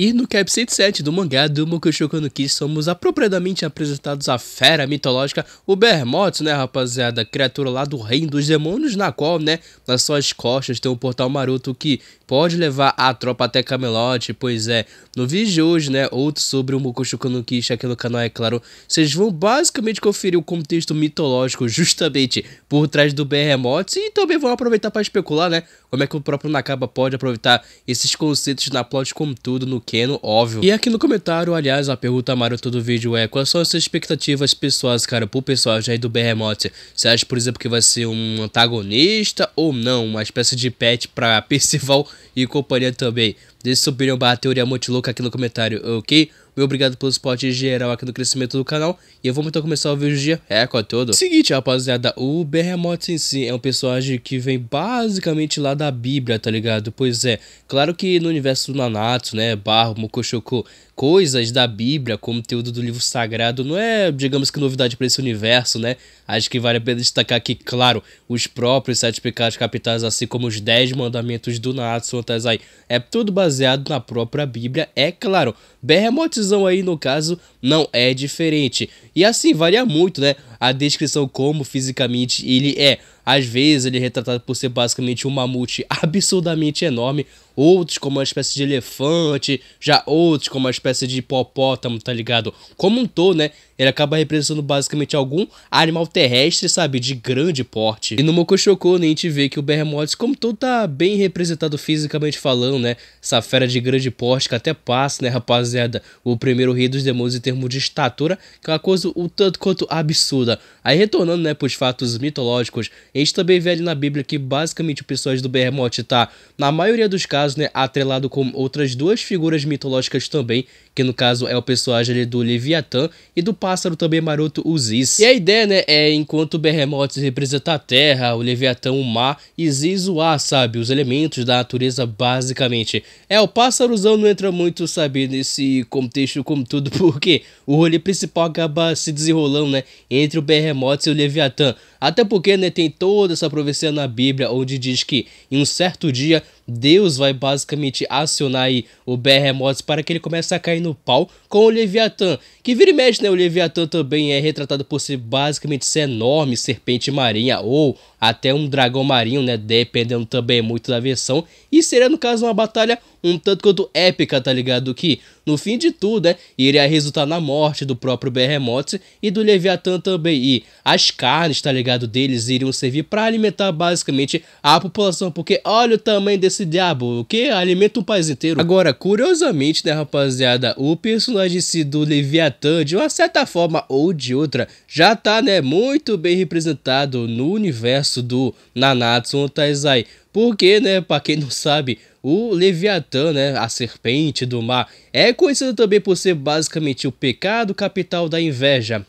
E no Cap 107 do mangá do Mokushoku no Kiss, somos apropriadamente apresentados à fera mitológica Ubermots, né rapaziada, criatura lá do reino dos demônios, na qual, né, nas suas costas tem um portal maroto que pode levar a tropa até Camelot, pois é, no vídeo de hoje, né, outro sobre o Mukushuku no Kishi aqui no canal, é claro, vocês vão basicamente conferir o contexto mitológico justamente por trás do Berremotes e também vão aproveitar para especular, né, como é que o próprio Nakaba pode aproveitar esses conceitos na plot como tudo no Keno, óbvio. E aqui no comentário, aliás, a pergunta maroto do vídeo é, quais são as suas expectativas pessoais, cara, pro já aí do Berremotes? Você acha, por exemplo, que vai ser um antagonista ou não, uma espécie de pet pra Percival e companhia também. Deixe sua opinião barra teoria louca aqui no comentário, ok? Muito obrigado pelo suporte geral aqui no crescimento do canal. E eu vou então começar o vídeo de dia. É, com todo. Seguinte, rapaziada, o Behemoth em si é um personagem que vem basicamente lá da Bíblia, tá ligado? Pois é, claro que no universo do Nanatsu, né, Barro, Mokushoku coisas da Bíblia, conteúdo do livro sagrado, não é, digamos que, novidade para esse universo, né? Acho que vale a pena destacar que, claro, os próprios sete pecados capitais, assim como os dez mandamentos do Natsu Tazai, é tudo baseado na própria Bíblia, é claro. Berremotizão aí, no caso, não é diferente. E assim, varia muito, né? A descrição como fisicamente ele é. Às vezes ele é retratado por ser basicamente um mamute absurdamente enorme, outros como uma espécie de elefante, já outros como uma espécie de hipopótamo, tá ligado? Como um todo, né? Ele acaba representando basicamente algum animal terrestre, sabe? De grande porte. E no Mokoshoko, né, a gente vê que o Behemoth, como todo, tá bem representado fisicamente falando, né? Essa fera de grande porte que até passa, né, rapaziada? O primeiro rei dos demônios em termos de estatura, que é uma coisa o um tanto quanto absurda. Aí retornando, né, pros fatos mitológicos, a gente também vê ali na Bíblia que basicamente o personagem do Behemoth tá, na maioria dos casos, caso, né, atrelado com outras duas figuras mitológicas também, que no caso é o personagem do Leviatã e do pássaro também maroto Uzis. E a ideia, né, é enquanto o Behemoth representa a terra, o Leviatã o mar e Ziz o ar, sabe, os elementos da natureza basicamente. É, o pássarozão não entra muito, sabe, nesse contexto como tudo, porque o rolê principal acaba se desenrolando, né, entre o Behemoth e o Leviatã. Até porque né, tem toda essa profecia na Bíblia onde diz que em um certo dia Deus vai basicamente acionar o Behemoth para que ele comece a cair no pau com o Leviatã. Que vira e mexe, né? O Leviatã também é retratado por ser basicamente ser enorme serpente marinha ou até um dragão marinho, né? Dependendo também muito da versão. E seria, no caso, uma batalha um tanto quanto épica, tá ligado? Que, no fim de tudo, né? Iria resultar na morte do próprio Behemoth e do Leviathan também. E as carnes, tá ligado? Deles iriam servir para alimentar basicamente a população. Porque olha o tamanho desse diabo, o que alimenta um país inteiro. Agora, curiosamente, né, rapaziada? O personagem em do Leviathan, de uma certa forma ou de outra, já tá, né? Muito bem representado no universo do Nanatsu no Taizai. Porque, né, pra quem não sabe, o Leviatã, né, a serpente do mar, é conhecido também por ser basicamente o pecado capital da inveja.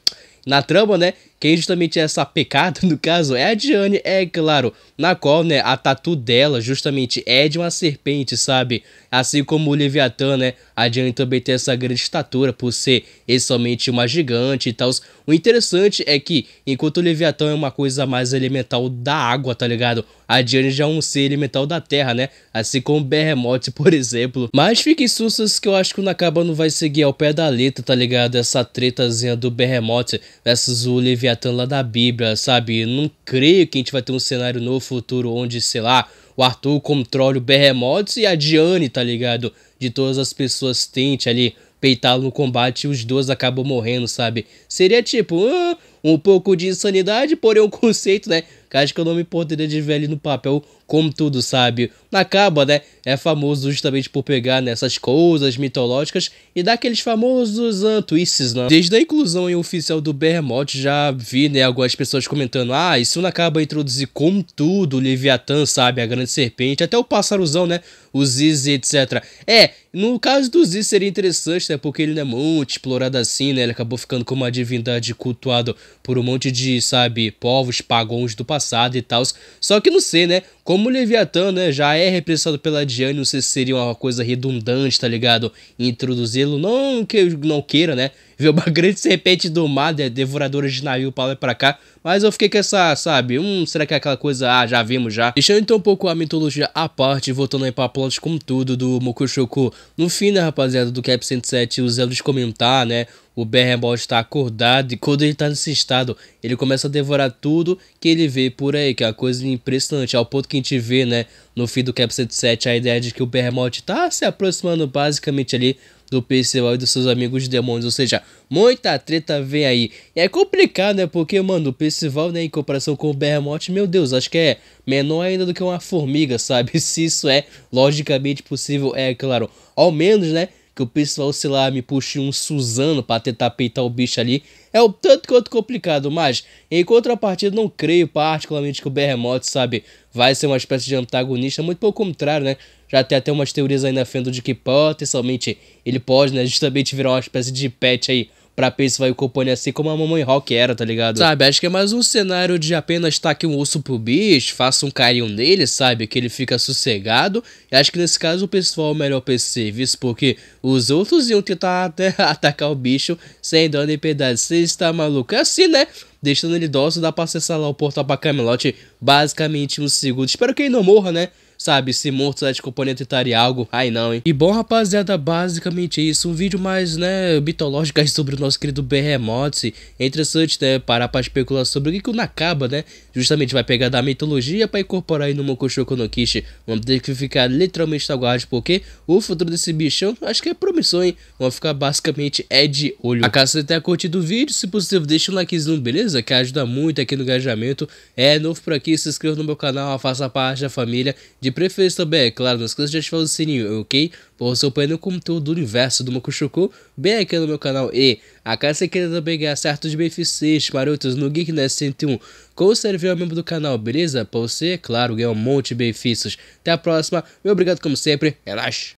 Na trama, né, quem justamente é essa pecado no caso, é a Diane, é claro, na qual, né, a tatu dela justamente é de uma serpente, sabe? Assim como o Leviatã, né, a Diane também tem essa grande estatura por ser somente uma gigante e tal. O interessante é que, enquanto o Leviatã é uma coisa mais elemental da água, tá ligado? A Diane já é um ser elemental da terra, né? Assim como Berremote, por exemplo. Mas fiquem sustos que eu acho que o Nakaba não vai seguir ao pé da letra, tá ligado? Essa tretazinha do Berremote versus o Leviatã Leviatã lá da Bíblia, sabe? Não creio que a gente vai ter um cenário no futuro onde, sei lá, o Arthur controle o Behemoth e a Diane, tá ligado? De todas as pessoas tente ali peitá-lo no combate e os dois acabam morrendo, sabe? Seria tipo, ah, um pouco de insanidade, porém um conceito, né? que acho que eu não me importaria de ver ali no papel como tudo, sabe? Nakaba, né, é famoso justamente por pegar nessas coisas mitológicas e dar aqueles famosos uh, twists, né? Desde a inclusão em oficial do Behemoth, já vi, né, algumas pessoas comentando, ah, e se o Nakaba introduzir como tudo o Leviatã, sabe, a grande serpente, até o passaruzão, né, os Ziz, etc. É, no caso do Zeus seria interessante, né? Porque ele não é muito explorado assim, né? Ele acabou ficando como uma divindade cultuada por um monte de, sabe, povos pagãos do passado e tal. Só que não sei, né? Como o Leviatã, né, já é representado pela Diane, não sei se seria uma coisa redundante, tá ligado? Introduzi-lo, não que eu não queira, né? Ver uma grande serpente do mar, né, devoradora de navio pra lá e pra cá. Mas eu fiquei com essa, sabe, hum, será que é aquela coisa, ah, já vimos já. Deixando então um pouco a mitologia à parte, voltando aí pra plot como tudo do Mokushoku. No fim, né, rapaziada, do Cap 107, os elos comentar, né, o Berrembol está acordado e quando ele está nesse estado, ele começa a devorar tudo que ele vê por aí, que é uma coisa impressionante. Ao ponto que a gente vê, né, no fim do Cap 107, a ideia de que o Berrembol está se aproximando basicamente ali do Percival e dos seus amigos demônios, ou seja, muita treta vem aí. E é complicado, né? Porque, mano, o Percival, né, em comparação com o Bermot, meu Deus, acho que é menor ainda do que uma formiga, sabe? Se isso é logicamente possível, é claro. Ao menos, né? que o pessoal, sei lá, me puxe um Suzano para tentar peitar o bicho ali, é o tanto quanto complicado, mas em contrapartida não creio particularmente que o Berremoto, sabe, vai ser uma espécie de antagonista, muito pelo contrário, né? Já tem até umas teorias aí na fenda de que potencialmente ele pode, né, justamente virar uma espécie de pet aí pra Pace e companhia, assim como a Mamãe Rock era, tá ligado? Sabe, acho que é mais um cenário de apenas taque um osso pro bicho, faça um carinho nele, sabe? Que ele fica sossegado. E acho que nesse caso o pessoal é o melhor pra esse serviço, porque os outros iam tentar até atacar o bicho sem dó nem piedade. Você está maluco? É assim, né? Deixando ele dócil, dá pra acessar lá o portal pra Camelot basicamente um segundo. Espero que ele não morra, né? sabe? Se morto Atlético oponente estaria algo. Ai não, hein? E bom, rapaziada, basicamente é isso. Um vídeo mais, né, mitológico aí sobre o nosso querido Behemoth. É interessante, né, parar pra especular sobre o que, que o Nakaba, né, justamente vai pegar da mitologia pra incorporar aí no Mokushoku no Kishi. Vamos ter que ficar literalmente guarda, porque o futuro desse bichão acho que é promissor, hein? Vamos ficar basicamente é de olho. A caso você tenha curtido o vídeo, se possível, deixa um likezinho, beleza? Que ajuda muito aqui no engajamento. É novo por aqui, se inscreva no meu canal, faça parte da família. De preferência também, é claro, não esqueça de ativar o sininho, ok? Por acompanhando o conteúdo do universo do Mokushoku, bem aqui no meu canal. E, a caso você queira é também ganhar certos benefícios marotos no Geekness 101, como servir ao é membro do canal, beleza? Pra você, é claro, ganhar um monte de benefícios. Até a próxima, meu obrigado como sempre, relaxa! É